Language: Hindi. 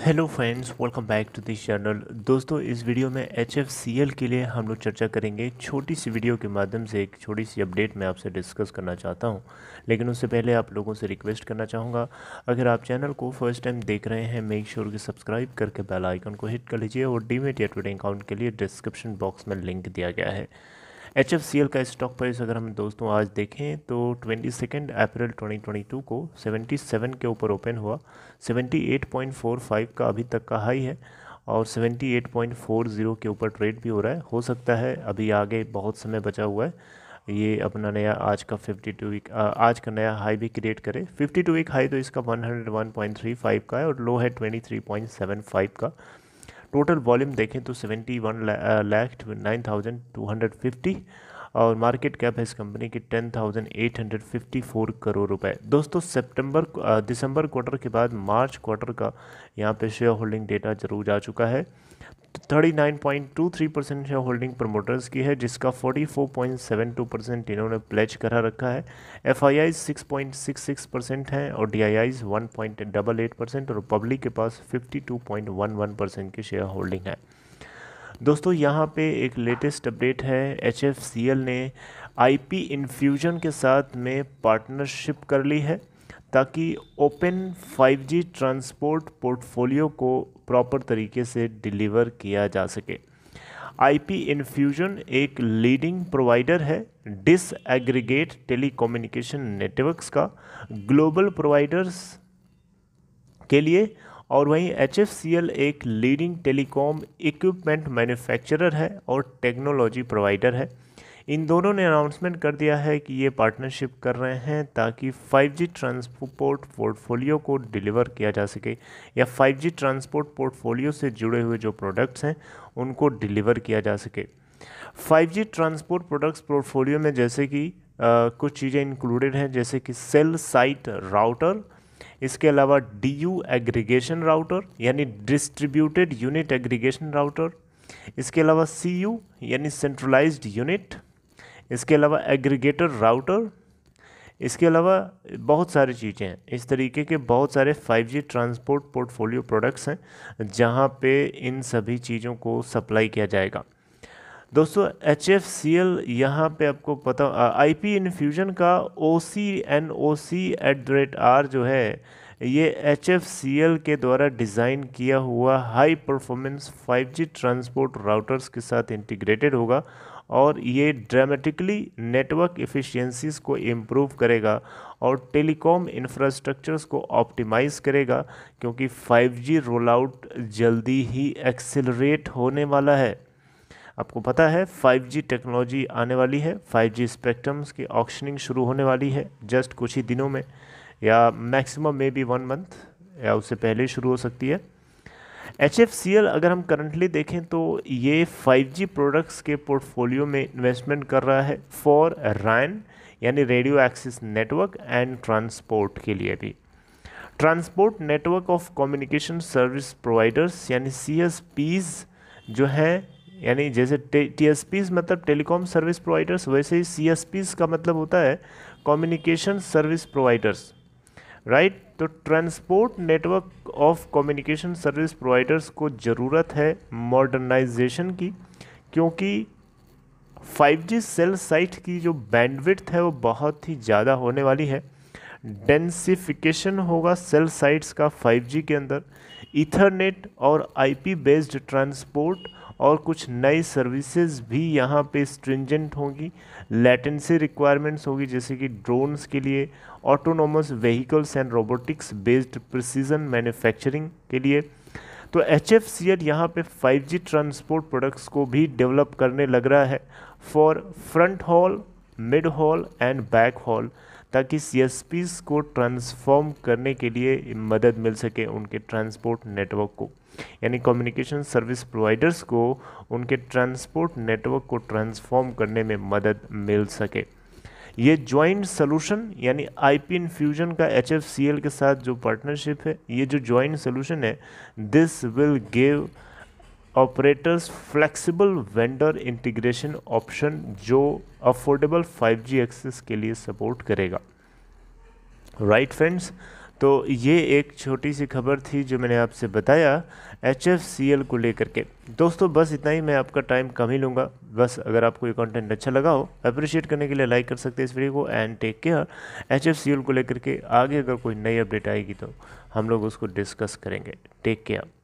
hello friends welcome back to this channel दोस्तों इस वीडियो में एच के लिए हम लोग चर्चा करेंगे छोटी सी वीडियो के माध्यम से एक छोटी सी अपडेट मैं आपसे डिस्कस करना चाहता हूं लेकिन उससे पहले आप लोगों से रिक्वेस्ट करना चाहूँगा अगर आप चैनल को फर्स्ट टाइम देख रहे हैं मेक श्योर कि सब्सक्राइब करके बेल आइकन को हिट कर लीजिए और डीमेट या ट्विटर अकाउंट के लिए डिस्क्रिप्शन बॉक्स में लिंक दिया गया है एच एफ सी एल का स्टॉक प्राइस अगर हम दोस्तों आज देखें तो twenty second April twenty twenty two को सेवेंटी सेवन के ऊपर ओपन हुआ seventy eight point four five का अभी तक का हाई है और seventy eight point four zero के ऊपर ट्रेड भी हो रहा है हो सकता है अभी आगे बहुत समय बचा हुआ है ये अपना नया आज का फिफ्टी टू वीक आज का नया हाई भी क्रिएट करे फिफ्टी टू वीक हाई तो इसका one hundred one point three five का है और लो है twenty three point seven five का टोटल वॉल्यूम देखें तो seventy one lakh nine thousand two hundred fifty और मार्केट कैप है इस कंपनी की ten thousand eight hundred fifty four crore रुपए दोस्तों सितंबर दिसंबर क्वार्टर के बाद मार्च क्वार्टर का यहाँ पे शेयर होल्डिंग डेटा जरूर जा चुका है 39.23 परसेंट शेयर होल्डिंग प्रमोटर्स की है जिसका 44.72 परसेंट इन्होंने प्लेज करा रखा है F I I six point six six percent हैं और D I Is one point double eight percent और पब्लिक के पास 52.11 परसेंट की शेयर होल्डिंग है दोस्तों यहाँ पे एक लेटेस्ट अपडेट है एच एफ सी एल ने आई पी इन्फ्यूजन के साथ में पार्टनरशिप कर ली है ताकि ओपन 5G ट्रांसपोर्ट पोर्टफोलियो को प्रॉपर तरीके से डिलीवर किया जा सके आईपी इन्फ्यूजन एक लीडिंग प्रोवाइडर है डिसएग्रीगेट टेलीकम्युनिकेशन नेटवर्क्स का ग्लोबल प्रोवाइडर्स के लिए और वहीं एच एक लीडिंग टेलीकॉम इक्विपमेंट मैन्युफैक्चरर है और टेक्नोलॉजी प्रोवाइडर है इन दोनों ने अनाउंसमेंट कर दिया है कि ये पार्टनरशिप कर रहे हैं ताकि 5G ट्रांसपोर्ट पोर्टफोलियो को डिलीवर किया जा सके या 5G ट्रांसपोर्ट पोर्टफोलियो से जुड़े हुए जो प्रोडक्ट्स हैं उनको डिलीवर किया जा सके 5G ट्रांसपोर्ट प्रोडक्ट्स पोर्टफोलियो में जैसे कि कुछ चीज़ें इंक्लूडेड हैं जैसे कि सेल साइट राउटर इसके अलावा डी यू एग्रीगेशन राउटर यानी डिस्ट्रीब्यूटेड यूनिट एग्रीगेशन राउटर इसके अलावा सी यू यानी सेंट्रलाइज्ड यूनिट इसके अलावा एग्रीगेटर राउटर इसके अलावा बहुत सारी चीज़ें हैं इस तरीके के बहुत सारे 5G ट्रांसपोर्ट पोर्टफोलियो प्रोडक्ट्स हैं जहाँ पे इन सभी चीज़ों को सप्लाई किया जाएगा दोस्तों एच एफ सी एल यहाँ पर आपको पता आई पी इन्फ्यूजन का O C N O C at the rate R जो है ये एच एफ सी एल के द्वारा डिज़ाइन किया हुआ high performance five G transport routers के साथ इंटीग्रेटेड होगा और ये ड्रामेटिकली नेटवर्क इफ़िशेंसीज को इम्प्रूव करेगा और टेलीकॉम इंफ्रास्ट्रक्चर्स को ऑप्टिमाइज करेगा क्योंकि 5G रोल आउट जल्दी ही एक्सेलरेट होने वाला है आपको पता है 5G टेक्नोलॉजी आने वाली है 5G स्पेक्ट्रम्स की ऑक्शनिंग शुरू होने वाली है जस्ट कुछ ही दिनों में या maximum may be one month या उससे पहले शुरू हो सकती है एच अगर हम करंटली देखें तो ये 5G प्रोडक्ट्स के पोर्टफोलियो में इन्वेस्टमेंट कर रहा है फॉर रैन यानी radio access network and transport के लिए भी transport network of communication service providers यानी सी जो हैं यानी जैसे टी एस पीज मतलब टेलीकॉम सर्विस प्रोवाइडर्स वैसे ही सी एस पीज का मतलब होता है कम्युनिकेशन सर्विस प्रोवाइडर्स राइट तो transport network of communication service providers को ज़रूरत है मॉडर्नाइजेशन की क्योंकि 5G सेल साइट की जो बैंडविड्थ है वो बहुत ही ज़्यादा होने वाली है डेंसिफिकेशन होगा सेल साइट्स का 5G के अंदर इथरनेट और आईपी बेस्ड ट्रांसपोर्ट और कुछ नई सर्विसेज भी यहाँ पे स्ट्रिंजेंट होंगी लेटेंसी रिक्वायरमेंट्स होगी जैसे कि ड्रोन्स के लिए autonomous vehicles and robotics based precision manufacturing के लिए तो एच एफ सी एल यहाँ पर फाइव जी ट्रांसपोर्ट प्रोडक्ट्स को भी डेवलप करने लग रहा है for front haul mid haul and back haul ताकि सी को ट्रांसफॉर्म करने के लिए मदद मिल सके उनके ट्रांसपोर्ट नेटवर्क को यानी कम्युनिकेशन सर्विस प्रोवाइडर्स को उनके ट्रांसपोर्ट नेटवर्क को ट्रांसफॉर्म करने में मदद मिल सके ये जॉइंट सोलूशन यानी आईपी इन्फ्यूजन का एच के साथ जो पार्टनरशिप है ये जो ज्वाइंट सोलूशन है this will give operators flexible vendor integration option जो अफोर्डेबल 5G एक्सेस के लिए सपोर्ट करेगा राइट right फ्रेंड्स तो ये एक छोटी सी खबर थी जो मैंने आपसे बताया एच को लेकर के दोस्तों बस इतना ही मैं आपका टाइम कम ही लूँगा बस अगर आपको ये कंटेंट अच्छा लगा हो अप्रिशिएट करने के लिए लाइक कर सकते हैं इस वीडियो को एंड टेक केयर एच को लेकर के आगे अगर कोई नई अपडेट आएगी तो हम लोग उसको डिस्कस करेंगे टेक केयर